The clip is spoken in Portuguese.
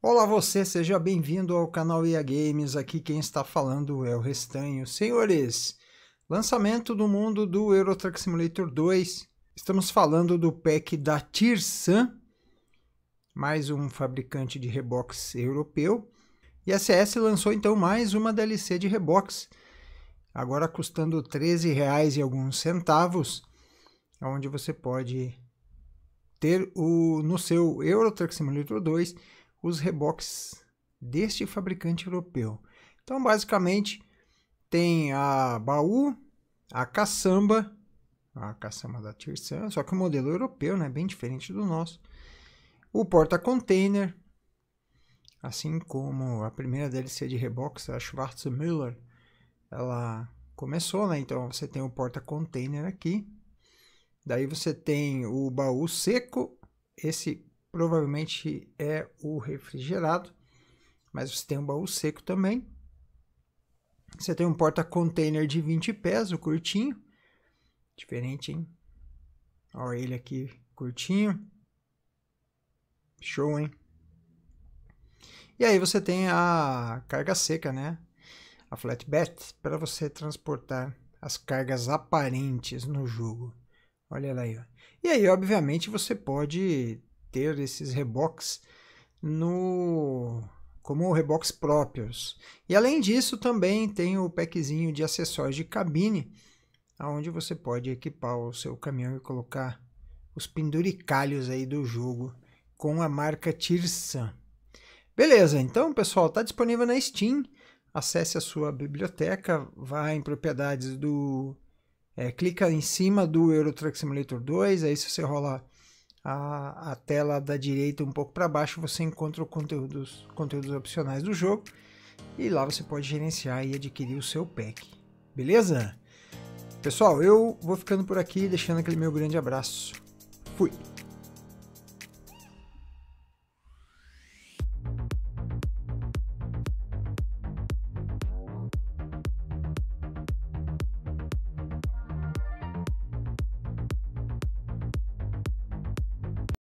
Olá você, seja bem-vindo ao canal IA Games, aqui quem está falando é o Restanho. Senhores, lançamento do mundo do Euro Truck Simulator 2, estamos falando do pack da Tirsan, mais um fabricante de Rebox europeu, e a CS lançou então mais uma DLC de Rebox, agora custando R$ 13,00 e alguns centavos, onde você pode ter o, no seu Euro Truck Simulator 2 os reboques deste fabricante europeu. Então, basicamente, tem a baú, a caçamba, a caçamba da Tirsan, só que o modelo europeu, né, bem diferente do nosso. O porta-container, assim como a primeira DLC de rebox, a Schwarzmüller, ela começou, né? Então você tem o porta-container aqui. Daí você tem o baú seco, esse provavelmente é o refrigerado, mas você tem um baú seco também. Você tem um porta-container de 20 pés, o curtinho. Diferente, hein? Olha ele aqui, curtinho. Show, hein? E aí você tem a carga seca, né? A flatbed, para você transportar as cargas aparentes no jogo. Olha lá aí. Ó. E aí, obviamente, você pode ter esses reboques no como reboques próprios. E além disso, também tem o packzinho de acessórios de cabine, aonde você pode equipar o seu caminhão e colocar os penduricalhos aí do jogo com a marca Tirsan. Beleza, então pessoal, está disponível na Steam. Acesse a sua biblioteca, vá em propriedades do. É, clica em cima do Euro Truck Simulator 2, aí se você rola a, a tela da direita um pouco para baixo você encontra os conteúdos, conteúdos opcionais do jogo e lá você pode gerenciar e adquirir o seu pack, beleza? Pessoal, eu vou ficando por aqui, deixando aquele meu grande abraço. Fui!